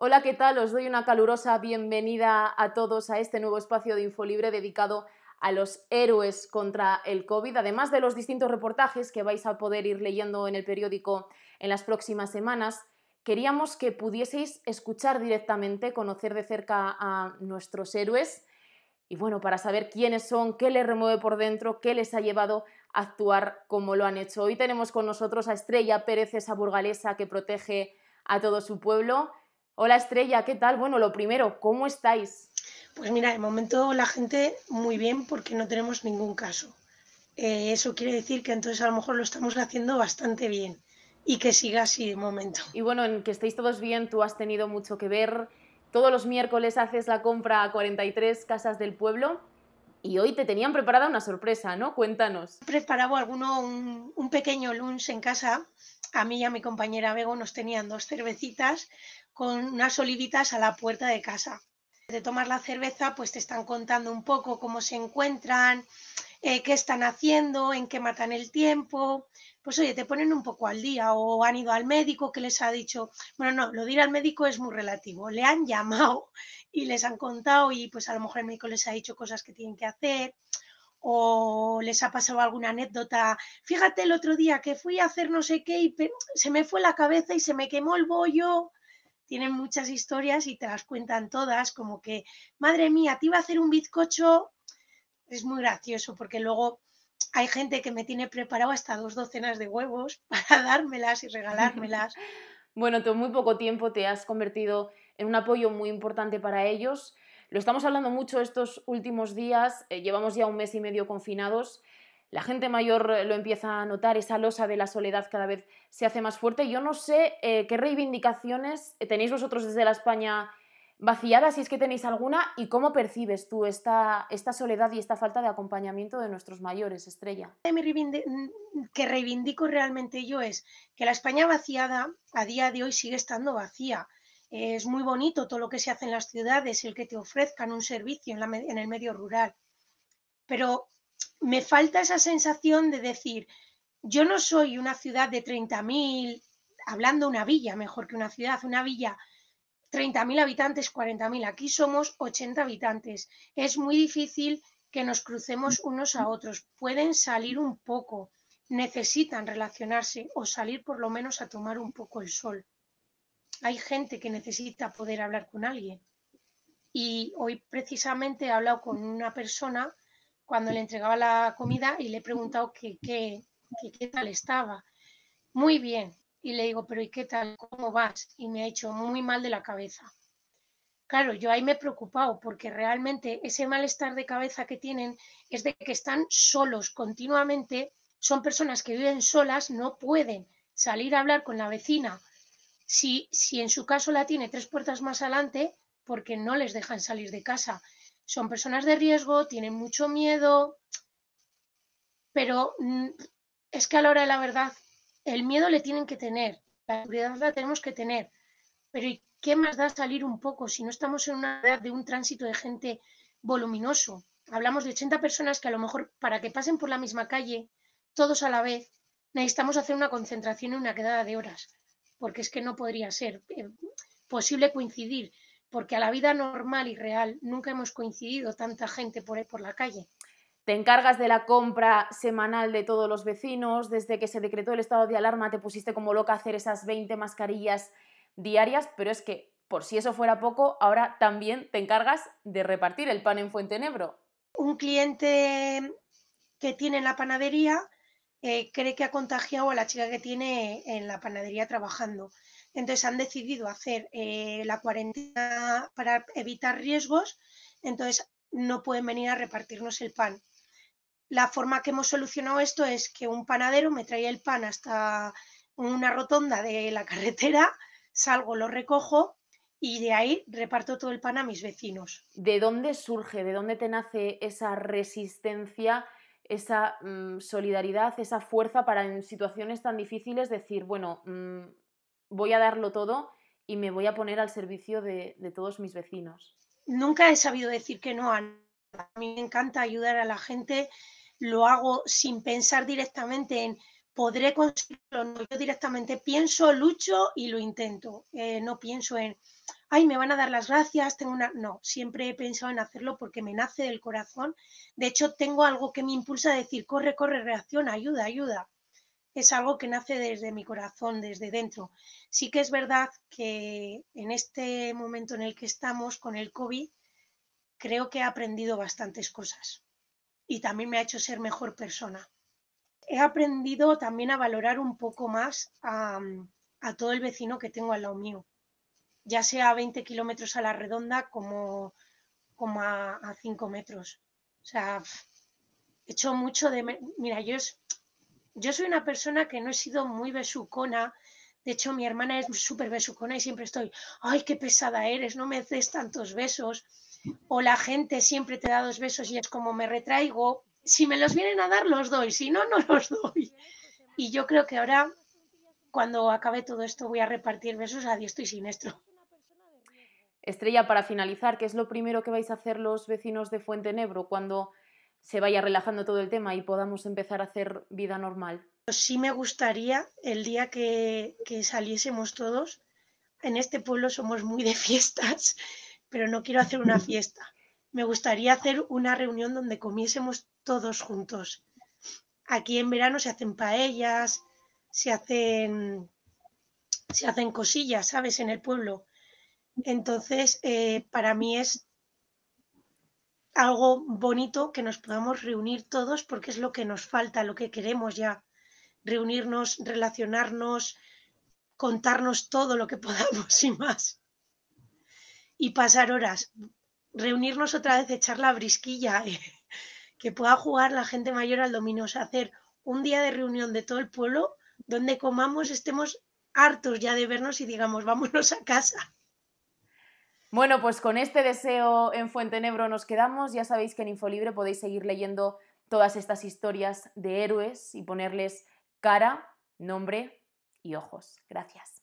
Hola, ¿qué tal? Os doy una calurosa bienvenida a todos a este nuevo espacio de Infolibre dedicado a los héroes contra el COVID, además de los distintos reportajes que vais a poder ir leyendo en el periódico en las próximas semanas. Queríamos que pudieseis escuchar directamente, conocer de cerca a nuestros héroes y bueno, para saber quiénes son, qué les remueve por dentro, qué les ha llevado a actuar como lo han hecho. Hoy tenemos con nosotros a Estrella Pérez, esa burgalesa que protege a todo su pueblo Hola Estrella, ¿qué tal? Bueno, lo primero, ¿cómo estáis? Pues mira, de momento la gente muy bien porque no tenemos ningún caso. Eh, eso quiere decir que entonces a lo mejor lo estamos haciendo bastante bien y que siga así de momento. Y bueno, en que estéis todos bien, tú has tenido mucho que ver. Todos los miércoles haces la compra a 43 casas del pueblo y hoy te tenían preparada una sorpresa, ¿no? Cuéntanos. Preparaba alguno un pequeño lunch en casa a mí y a mi compañera Bego nos tenían dos cervecitas con unas olivitas a la puerta de casa. De tomar la cerveza, pues te están contando un poco cómo se encuentran, eh, qué están haciendo, en qué matan el tiempo. Pues oye, te ponen un poco al día o han ido al médico que les ha dicho, bueno, no, lo de ir al médico es muy relativo, le han llamado y les han contado y pues a lo mejor el médico les ha dicho cosas que tienen que hacer o les ha pasado alguna anécdota. Fíjate el otro día que fui a hacer no sé qué y se me fue la cabeza y se me quemó el bollo. Tienen muchas historias y te las cuentan todas, como que, madre mía, te iba a hacer un bizcocho. Es muy gracioso porque luego hay gente que me tiene preparado hasta dos docenas de huevos para dármelas y regalármelas. bueno, tú en muy poco tiempo te has convertido en un apoyo muy importante para ellos. Lo estamos hablando mucho estos últimos días, eh, llevamos ya un mes y medio confinados. La gente mayor eh, lo empieza a notar, esa losa de la soledad cada vez se hace más fuerte. Yo no sé eh, qué reivindicaciones tenéis vosotros desde la España vaciada, si es que tenéis alguna, y cómo percibes tú esta, esta soledad y esta falta de acompañamiento de nuestros mayores, Estrella. Mm, mm, que reivindico realmente yo es que la España vaciada a día de hoy sigue estando vacía. Es muy bonito todo lo que se hace en las ciudades, el que te ofrezcan un servicio en, el medio rural, pero me falta esa sensación de decir, yo no soy una ciudad de 30.000, hablando una villa, mejor que una ciudad, una villa, 30.000 habitantes, 40.000, aquí somos 80 habitantes. Es muy difícil que nos crucemos unos a otros, pueden salir un poco, necesitan relacionarse o salir por lo menos a tomar un poco el sol hay gente que necesita poder hablar con alguien. Y hoy precisamente he hablado con una persona cuando le entregaba la comida y le he preguntado qué tal estaba. Muy bien. Y le digo, pero ¿y qué tal? ¿Cómo vas? Y me ha hecho muy mal de la cabeza. Claro, yo ahí me he preocupado porque realmente ese malestar de cabeza que tienen es de que están solos continuamente, son personas que viven solas, no pueden salir a hablar con la vecina si, en su caso la tiene tres puertas más adelante, porque no les dejan salir de casa. Son personas de riesgo, tienen mucho miedo, pero mm, es que a la hora de la verdad el miedo le tienen que tener, la seguridad la tenemos que tener, pero ¿y qué más da salir un poco si no estamos en una edad de un tránsito de gente voluminoso? Hablamos de 80 personas que a lo mejor para que pasen por la misma calle, todos a la vez, necesitamos hacer una concentración y una quedada de horas porque es que no podría ser eh, posible coincidir, porque a la vida normal y real nunca hemos coincidido tanta gente por, por la calle. Te encargas de la compra semanal de todos los vecinos, desde que se decretó el estado de alarma te pusiste como loca a hacer esas 20 mascarillas diarias, pero es que por si eso fuera poco, ahora también te encargas de repartir el pan en Fuentenebro. Un cliente que tiene la panadería eh, cree que ha contagiado a la chica que tiene en la panadería trabajando. Entonces han decidido hacer eh, la cuarentena para evitar riesgos, entonces no pueden venir a repartirnos el pan. La forma que hemos solucionado esto es que un panadero me traía el pan hasta una rotonda de la carretera, salgo, lo recojo y de ahí reparto todo el pan a mis vecinos. ¿De dónde surge, de dónde te nace esa resistencia esa mm, solidaridad, esa fuerza para en situaciones tan difíciles decir, bueno, mm, voy a darlo todo y me voy a poner al servicio de, todos mis vecinos. Nunca he sabido decir que no a A mí me encanta ayudar a la gente, lo hago sin pensar directamente en podré conseguirlo. yo directamente pienso, lucho y lo intento. Eh, no pienso en, ay, me van a dar las gracias, tengo una... No, siempre he pensado en hacerlo porque me nace del corazón. De hecho, tengo algo que me impulsa a decir, corre, corre, reacción, ayuda, ayuda. Es algo que nace desde mi corazón, desde dentro. Sí que es verdad que en este momento en el que estamos con el COVID, creo que he aprendido bastantes cosas y también me ha hecho ser mejor persona he aprendido también a valorar un poco más mm, a, todo el vecino que tengo al lado mío, ya sea a 20 kilómetros a la redonda como, a, 5 metros. O sea, he hecho mucho de... Mira, yo, yo soy una persona que no he sido muy besucona, de hecho, mi hermana es súper besucona y siempre estoy, ay, qué pesada eres, no me des tantos besos. O la gente siempre te da dos besos y es como me retraigo si me los vienen a dar, los doy, si no, no los doy. Y yo creo que ahora, cuando acabe todo esto, voy a repartir besos a diestro y siniestro. Estrella, para finalizar, ¿qué es lo primero que vais a hacer los vecinos de Fuente Fuentenebro cuando se vaya relajando todo el tema y podamos empezar a hacer vida normal? Pues sí me gustaría el día que, que saliésemos todos. En este pueblo somos muy de fiestas, pero no quiero hacer una fiesta me gustaría hacer una reunión donde comiésemos todos juntos. Aquí en verano se hacen paellas, se hacen, se hacen cosillas, ¿sabes? En el pueblo. Entonces, eh, para mí es algo bonito que nos podamos reunir todos porque es lo que nos falta, lo que queremos ya. Reunirnos, relacionarnos, contarnos todo lo que podamos y más. Y pasar horas reunirnos otra vez, echar la brisquilla, que pueda jugar la gente mayor al dominó, o hacer un día de reunión de todo el pueblo donde comamos, estemos hartos ya de vernos y digamos, vámonos a casa. Bueno, pues con este deseo en Fuentenebro nos quedamos. Ya sabéis que en Infolibre podéis seguir leyendo todas estas historias de héroes y ponerles cara, nombre y ojos. Gracias.